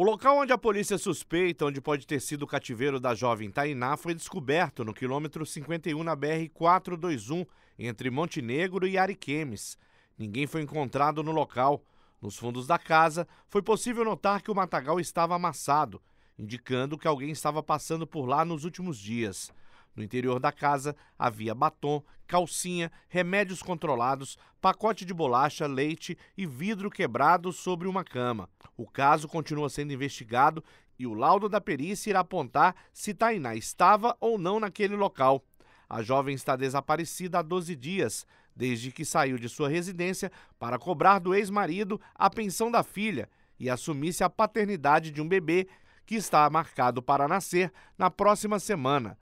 O local onde a polícia suspeita onde pode ter sido o cativeiro da jovem Tainá foi descoberto no quilômetro 51 na BR-421, entre Montenegro e Ariquemes. Ninguém foi encontrado no local. Nos fundos da casa, foi possível notar que o matagal estava amassado, indicando que alguém estava passando por lá nos últimos dias. No interior da casa havia batom, calcinha, remédios controlados, pacote de bolacha, leite e vidro quebrado sobre uma cama. O caso continua sendo investigado e o laudo da perícia irá apontar se Tainá estava ou não naquele local. A jovem está desaparecida há 12 dias, desde que saiu de sua residência para cobrar do ex-marido a pensão da filha e assumisse a paternidade de um bebê que está marcado para nascer na próxima semana.